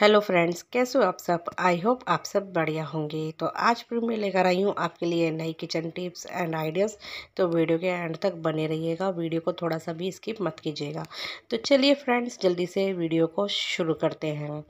Hello friends कैसे हो आप सब आई होप आप सब बढ़िया होंगे तो आज फिर मैं लेकर आई हूँ आपके लिए नई किचन टिप्स एंड आइडियाज़ तो वीडियो के एंड तक बने रहिएगा वीडियो को थोड़ा सा भी स्किप मत कीजिएगा तो चलिए फ्रेंड्स जल्दी से वीडियो को शुरू करते हैं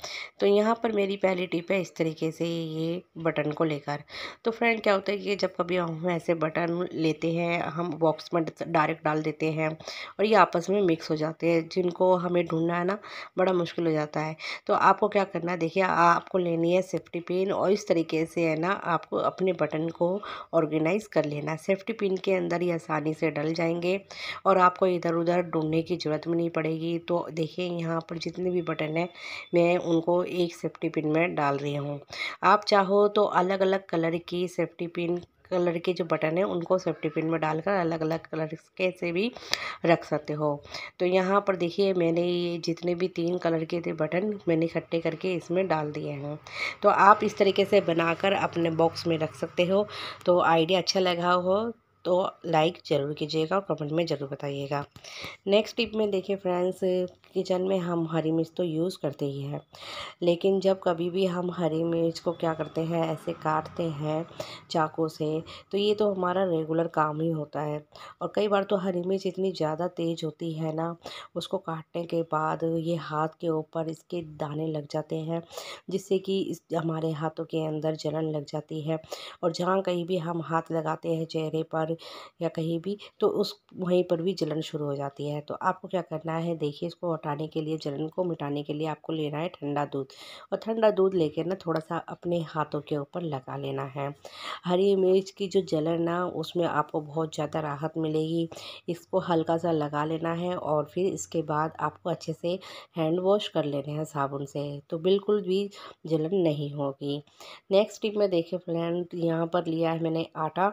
तो यहाँ पर मेरी पहली टिप है इस तरीके से ये बटन को लेकर तो फ्रेंड क्या होता है कि जब कभी हम ऐसे बटन लेते हैं हम बॉक्स में डायरेक्ट डाल देते हैं और ये आपस में मिक्स हो जाते हैं जिनको हमें ढूंढना है ना बड़ा मुश्किल हो जाता है तो आपको क्या करना देखिए आपको लेनी है सेफ्टी पिन और इस तरीके से है ना आपको अपने बटन को ऑर्गेनाइज़ कर लेना सेफ्टी पिन के अंदर ही आसानी से डल जाएंगे और आपको इधर उधर ढूंढने की ज़रूरत भी नहीं पड़ेगी तो देखिए यहाँ पर जितने भी बटन हैं मैं उनको एक सेफ्टी पिन में डाल रही हूँ आप चाहो तो अलग अलग कलर की सेफ्टी पिन कलर के जो बटन है उनको सेफ्टी पिन में डालकर अलग अलग कलर के से भी रख सकते हो तो यहाँ पर देखिए मैंने ये जितने भी तीन कलर के थे बटन मैंने इकट्ठे करके इसमें डाल दिए हैं तो आप इस तरीके से बनाकर अपने बॉक्स में रख सकते हो तो आइडिया अच्छा लगा हो तो लाइक ज़रूर कीजिएगा और कमेंट में ज़रूर बताइएगा नेक्स्ट टिप में देखिए फ्रेंड्स किचन में हम हरी मिर्च तो यूज़ करते ही हैं लेकिन जब कभी भी हम हरी मिर्च को क्या करते हैं ऐसे काटते हैं चाकू से तो ये तो हमारा रेगुलर काम ही होता है और कई बार तो हरी मिर्च इतनी ज़्यादा तेज़ होती है ना उसको काटने के बाद ये हाथ के ऊपर इसके दाने लग जाते हैं जिससे कि इस हमारे हाथों के अंदर जलन लग जाती है और जहाँ कहीं भी हम हाथ लगाते हैं चेहरे पर या कहीं भी तो उस वहीं पर भी जलन शुरू हो जाती है तो आपको क्या करना है देखिए इसको हटाने के लिए जलन को मिटाने के लिए आपको लेना है ठंडा दूध और ठंडा दूध लेकर ना थोड़ा सा अपने हाथों के ऊपर लगा लेना है हरी मिर्च की जो जलन ना उसमें आपको बहुत ज़्यादा राहत मिलेगी इसको हल्का सा लगा लेना है और फिर इसके बाद आपको अच्छे से हैंड वॉश कर लेने हैं साबुन से तो बिल्कुल भी जलन नहीं होगी नेक्स्ट टिप में देखें फ्रेंड यहाँ पर लिया है मैंने आटा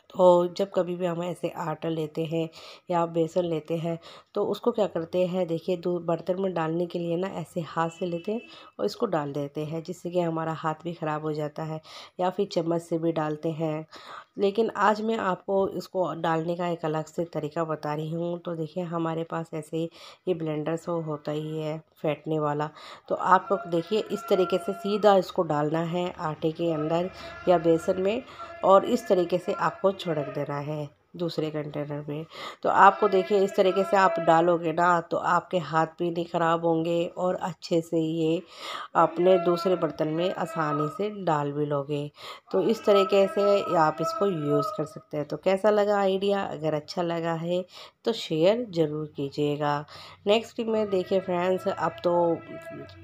तो जब कभी भी हम ऐसे आटा लेते हैं या बेसन लेते हैं तो उसको क्या करते हैं देखिए दो बर्तन में डालने के लिए ना ऐसे हाथ से लेते हैं और इसको डाल देते हैं जिससे कि हमारा हाथ भी ख़राब हो जाता है या फिर चम्मच से भी डालते हैं लेकिन आज मैं आपको इसको डालने का एक अलग से तरीका बता रही हूँ तो देखिए हमारे पास ऐसे ही ये ब्लेंडर सो होता ही है फेंटने वाला तो आपको देखिए इस तरीके से सीधा इसको डालना है आटे के अंदर या बेसन में और इस तरीके से आपको छिड़क देना है दूसरे कंटेनर में तो आपको देखिए इस तरीके से आप डालोगे ना तो आपके हाथ भी नहीं ख़राब होंगे और अच्छे से ये अपने दूसरे बर्तन में आसानी से डाल भी लोगे तो इस तरीके से आप इसको यूज़ कर सकते हैं तो कैसा लगा आइडिया अगर अच्छा लगा है तो शेयर ज़रूर कीजिएगा नेक्स्ट में देखिए फ्रेंड्स अब तो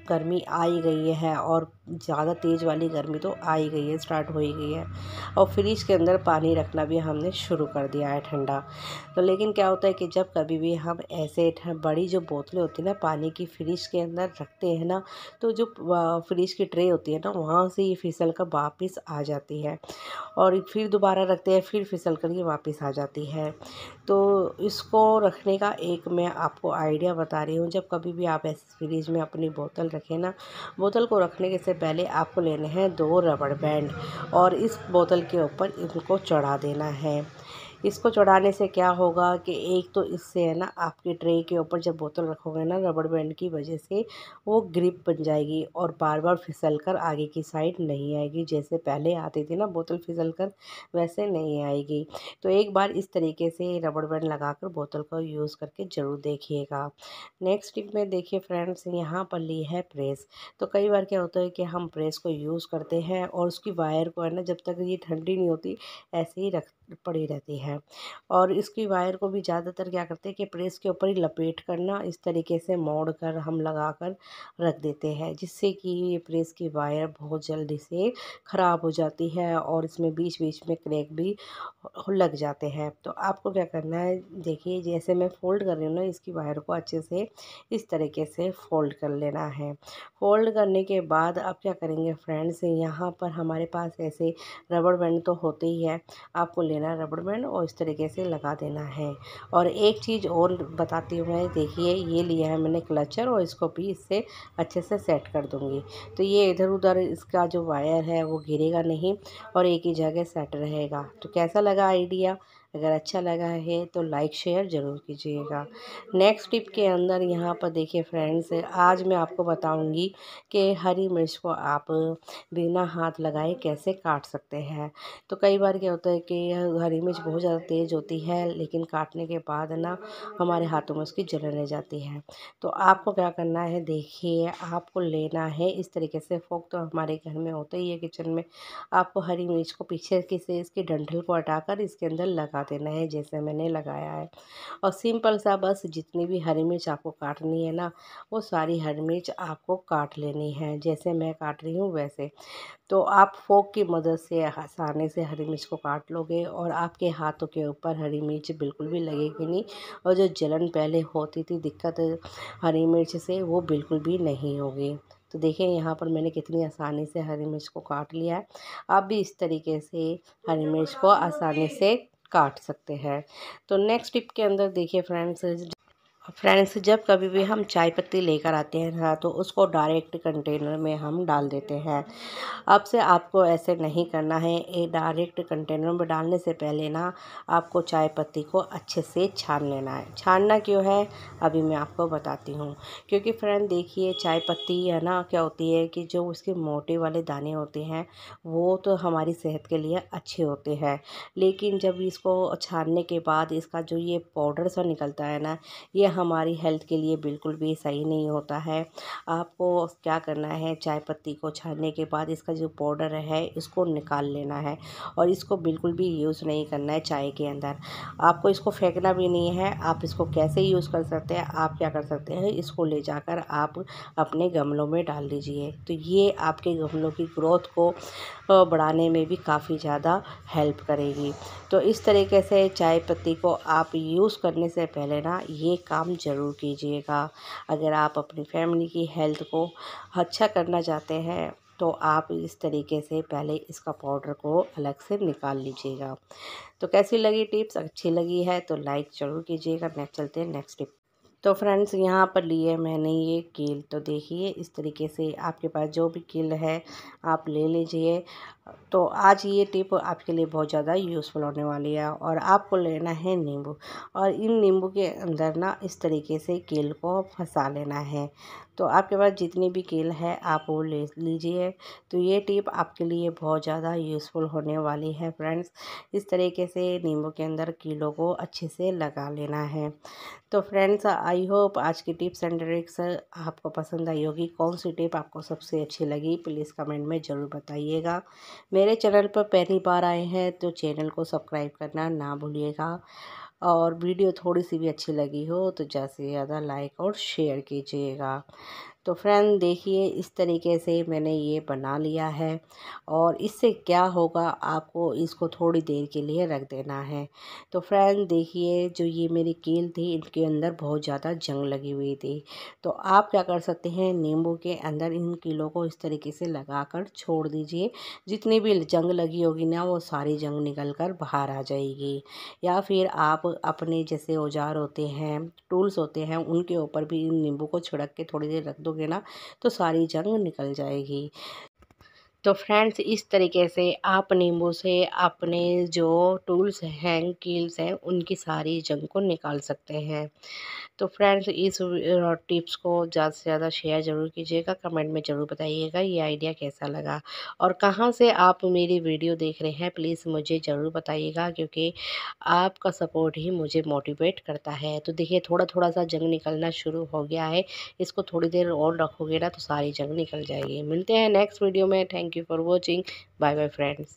गर्मी आ ही गई है और ज़्यादा तेज़ वाली गर्मी तो आ ही गई है स्टार्ट हो ही गई है और फ्रिज के अंदर पानी रखना भी हमने शुरू कर दिया दिया है ठंडा तो लेकिन क्या होता है कि जब कभी भी हम ऐसे बड़ी जो बोतलें होती है ना पानी की फ्रिज के अंदर रखते हैं ना तो जो फ्रिज की ट्रे होती है ना वहाँ से ये फिसल कर वापस आ जाती है और फिर दोबारा रखते हैं फिर फिसल कर ये वापस आ जाती है तो इसको रखने का एक मैं आपको आइडिया बता रही हूँ जब कभी भी आप ऐसे फ्रिज में अपनी बोतल रखें ना बोतल को रखने के से पहले आपको लेने हैं दो रबड़ बैंड और इस बोतल के ऊपर इनको चढ़ा देना है इसको चढ़ाने से क्या होगा कि एक तो इससे है ना आपके ट्रे के ऊपर जब बोतल रखोगे ना रबड़ बैंड की वजह से वो ग्रिप बन जाएगी और बार बार फिसल कर आगे की साइड नहीं आएगी जैसे पहले आती थी ना बोतल फिसल कर वैसे नहीं आएगी तो एक बार इस तरीके से रबड़ बैंड लगाकर बोतल को यूज़ करके ज़रूर देखिएगा नेक्स्ट टिप में देखिए फ्रेंड्स यहाँ पर ली है प्रेस तो कई बार क्या होता है कि हम प्रेस को यूज़ करते हैं और उसकी वायर को है ना जब तक ये ठंडी नहीं होती ऐसे ही रखते पड़ी रहती है और इसकी वायर को भी ज़्यादातर क्या करते हैं कि प्रेस के ऊपर ही लपेट करना इस तरीके से मोड़ कर हम लगा कर रख देते हैं जिससे कि ये प्रेस की वायर बहुत जल्दी से ख़राब हो जाती है और इसमें बीच बीच में क्रैक भी लग जाते हैं तो आपको क्या करना है देखिए जैसे मैं फ़ोल्ड कर रही हूँ ना इसकी वायर को अच्छे से इस तरीके से फ़ोल्ड कर लेना है फ़ोल्ड करने के बाद आप क्या करेंगे फ्रेंड्स यहाँ पर हमारे पास ऐसे रबड़ बैंड तो होते ही है आपको ले लेना रबड़ बैंड और इस तरीके से लगा देना है और एक चीज़ और बताती हूँ मैं देखिए ये लिया है मैंने क्लचर और इसको भी इससे अच्छे से सेट कर दूँगी तो ये इधर उधर इसका जो वायर है वो गिरेगा नहीं और एक ही जगह सेट रहेगा तो कैसा लगा आइडिया अगर अच्छा लगा है तो लाइक शेयर ज़रूर कीजिएगा नेक्स्ट टिप के अंदर यहाँ पर देखिए फ्रेंड्स आज मैं आपको बताऊँगी कि हरी मिर्च को आप बिना हाथ लगाए कैसे काट सकते हैं तो कई बार क्या होता है कि हरी मिर्च बहुत ज़्यादा तेज़ होती है लेकिन काटने के बाद ना हमारे हाथों में उसकी जलन रह जाती है तो आपको क्या करना है देखिए आपको लेना है इस तरीके से फोक तो हमारे घर में होता ही है किचन में आपको हरी मिर्च को पीछे किसे इसके डंठल को हटाकर इसके अंदर लगा लगा देना है जैसे मैंने लगाया है और सिंपल सा बस जितनी भी हरी मिर्च आपको काटनी है ना वो सारी हरी मिर्च आपको काट लेनी है जैसे मैं काट रही हूँ वैसे तो आप फोक की मदद से आसानी से हरी मिर्च को काट लोगे और आपके हाथों के ऊपर हरी मिर्च बिल्कुल भी लगेगी नहीं और जो जलन पहले होती थी दिक्कत हरी मिर्च से वो बिल्कुल भी नहीं होगी तो देखिए यहाँ पर मैंने कितनी आसानी से हरी मिर्च को काट लिया है आप भी इस तरीके से हरी मिर्च को आसानी से काट सकते हैं तो नेक्स्ट टिप के अंदर देखिए फ्रेंड्स फ्रेंड्स जब कभी भी हम चाय पत्ती लेकर आते हैं ना तो उसको डायरेक्ट कंटेनर में हम डाल देते हैं अब से आपको ऐसे नहीं करना है ये डायरेक्ट कंटेनर में डालने से पहले ना आपको चाय पत्ती को अच्छे से छान लेना है छानना क्यों है अभी मैं आपको बताती हूँ क्योंकि फ्रेंड देखिए चाय पत्ती है ना क्या होती है कि जो उसके मोटे वाले दाने होते हैं वो तो हमारी सेहत के लिए अच्छे होते हैं लेकिन जब इसको छानने के बाद इसका जो ये पाउडर सा निकलता है ना ये हमारी हेल्थ के लिए बिल्कुल भी सही नहीं होता है आपको क्या करना है चाय पत्ती को छानने के बाद इसका जो पाउडर है इसको निकाल लेना है और इसको बिल्कुल भी यूज़ नहीं करना है चाय के अंदर आपको इसको फेंकना भी नहीं है आप इसको कैसे यूज़ कर सकते हैं आप क्या कर सकते हैं इसको ले जाकर आप अपने गमलों में डाल दीजिए तो ये आपके गमलों की ग्रोथ को बढ़ाने में भी काफ़ी ज़्यादा हेल्प करेगी तो इस तरीके से चाय पत्ती को आप यूज़ करने से पहले ना ये काम ज़रूर कीजिएगा अगर आप अपनी फैमिली की हेल्थ को अच्छा करना चाहते हैं तो आप इस तरीके से पहले इसका पाउडर को अलग से निकाल लीजिएगा तो कैसी लगी टिप्स अच्छी लगी है तो लाइक ज़रूर कीजिएगा नेक्स्ट चलते हैं नेक्स्ट टिप तो फ्रेंड्स यहाँ पर लिए मैंने ये कील तो देखिए इस तरीके से आपके पास जो भी कील है आप ले लीजिए तो आज ये टिप आपके लिए बहुत ज़्यादा यूज़फुल होने वाली है और आपको लेना है नींबू और इन नींबू के अंदर ना इस तरीके से कील को फंसा लेना है तो आपके पास जितनी भी कील है आप वो ले लीजिए तो ये टिप आपके लिए बहुत ज़्यादा यूज़फुल होने वाली है फ्रेंड्स इस तरीके से नींबू के अंदर कीलों को अच्छे से लगा लेना है तो फ्रेंड्स आई होप आज की टिप्स एंड ट्रिक्स आपको पसंद आई होगी कौन सी टिप आपको सबसे अच्छी लगी प्लीज़ कमेंट में ज़रूर बताइएगा मेरे चैनल पर पहली बार आए हैं तो चैनल को सब्सक्राइब करना ना भूलिएगा और वीडियो थोड़ी सी भी अच्छी लगी हो तो ज़्यादा से ज़्यादा लाइक और शेयर कीजिएगा तो फ्रेंड देखिए इस तरीके से मैंने ये बना लिया है और इससे क्या होगा आपको इसको थोड़ी देर के लिए रख देना है तो फ्रेंड देखिए जो ये मेरी कील थी इनके अंदर बहुत ज़्यादा जंग लगी हुई थी तो आप क्या कर सकते हैं नींबू के अंदर इन कीलों को इस तरीके से लगा कर छोड़ दीजिए जितनी भी जंग लगी होगी ना वो सारी जंग निकल कर बाहर आ जाएगी या फिर आप अपने जैसे औजार होते हैं टूल्स होते हैं उनके ऊपर भी इन नींबू को छिड़क के थोड़ी देर रख दो करोगे ना तो सारी जंग निकल जाएगी तो फ्रेंड्स इस तरीके से आप नींबू से अपने जो टूल्स हैं कील्स हैं उनकी सारी जंग को निकाल सकते हैं तो फ्रेंड्स इस टिप्स को ज़्यादा से ज़्यादा शेयर ज़रूर कीजिएगा कमेंट में ज़रूर बताइएगा ये आइडिया कैसा लगा और कहाँ से आप मेरी वीडियो देख रहे हैं प्लीज़ मुझे ज़रूर बताइएगा क्योंकि आपका सपोर्ट ही मुझे मोटिवेट करता है तो देखिए थोड़ा थोड़ा सा जंग निकलना शुरू हो गया है इसको थोड़ी देर और रखोगे ना तो सारी जंग निकल जाएगी मिलते हैं नेक्स्ट वीडियो में thank Thank you for watching. Bye bye friends.